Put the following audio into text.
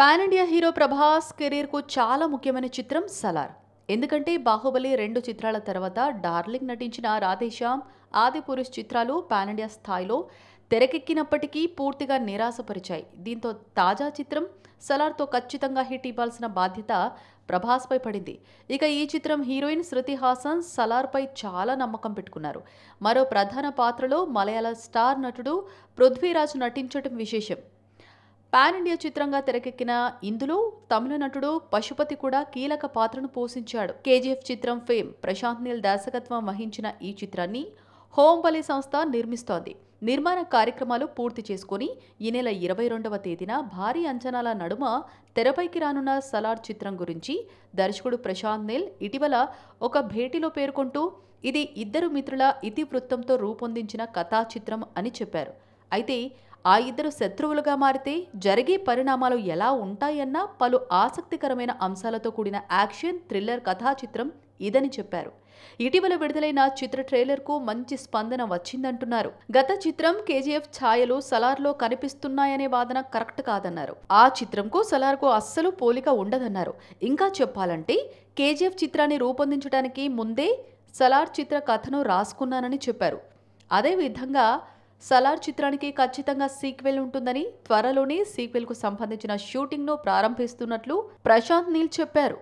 pan India hero Prabhas కెరీర్కు చాలా ముఖ్యమైన చిత్రం సలార్ ఎందుకంటే బాహుబలి రెండు చిత్రాల తర్వాత డార్లింగ్ నటించిన రాధేశ్యామ్ ఆదిపురుష్ చిత్రాలు పాన్ ఇండియా స్థాయిలో తెరకెక్కినప్పటికీ పూర్తిగా నిరాశపరిచాయి దీంతో తాజా చిత్రం సలార్తో ఖచ్చితంగా హిట్ ఇవ్వాల్సిన బాధ్యత ప్రభాస్పై పడింది ఇక ఈ చిత్రం హీరోయిన్ శృతి హాసన్ సలార్పై చాలా నమ్మకం పెట్టుకున్నారు మరో ప్రధాన పాత్రలో మలయాళ స్టార్ నటుడు పృథ్వీరాజ్ నటించడం విశేషం పాన్ ఇండియా చిత్రంగా తెరకెక్కిన ఇందులో తమిళ నటుడు పశుపతి కూడా కీలక పాత్రను పోషించాడు కేజీఎఫ్ చిత్రం ఫేమ్ ప్రశాంత్ నీల్ దర్శకత్వం వహించిన ఈ చిత్రాన్ని హోంబలి సంస్థ నిర్మిస్తోంది నిర్మాణ కార్యక్రమాలు పూర్తి చేసుకుని ఈ నెల ఇరవై రెండవ తేదీన భారీ అంచనాల నడుమ తెరపైకి రానున్న సలార్ చిత్రం గురించి దర్శకుడు ప్రశాంత్ నీల్ ఇటీవల ఒక భేటీలో పేర్కొంటూ ఇది ఇద్దరు మిత్రుల ఇతివృత్తంతో రూపొందించిన కథా చిత్రం అని చెప్పారు అయితే ఆ ఇద్దరు శత్రువులుగా మారితే జరిగే పరిణామాలు ఎలా ఉంటాయన్న పలు ఆసక్తికరమైన అంశాలతో కూడిన యాక్షన్ థ్రిల్లర్ కథా చిత్రం ఇదని చెప్పారు ఇటీవల విడుదలైన చిత్ర ట్రైలర్కు మంచి స్పందన వచ్చిందంటున్నారు గత చిత్రం కేజీఎఫ్ ఛాయలు సలార్లో కనిపిస్తున్నాయనే వాదన కరెక్ట్ కాదన్నారు ఆ చిత్రంకు సలార్కు అస్సలు పోలిక ఉండదన్నారు ఇంకా చెప్పాలంటే కేజీఎఫ్ చిత్రాన్ని రూపొందించడానికి ముందే సలార్ చిత్ర కథను రాసుకున్నానని చెప్పారు అదేవిధంగా సలార్ చిత్రానికి ఖచ్చితంగా సీక్వెల్ ఉంటుందని త్వరలోనే సీక్వెల్ కు సంబంధించిన షూటింగ్ ను ప్రారంభిస్తున్నట్లు ప్రశాంత్ నీల్ చెప్పారు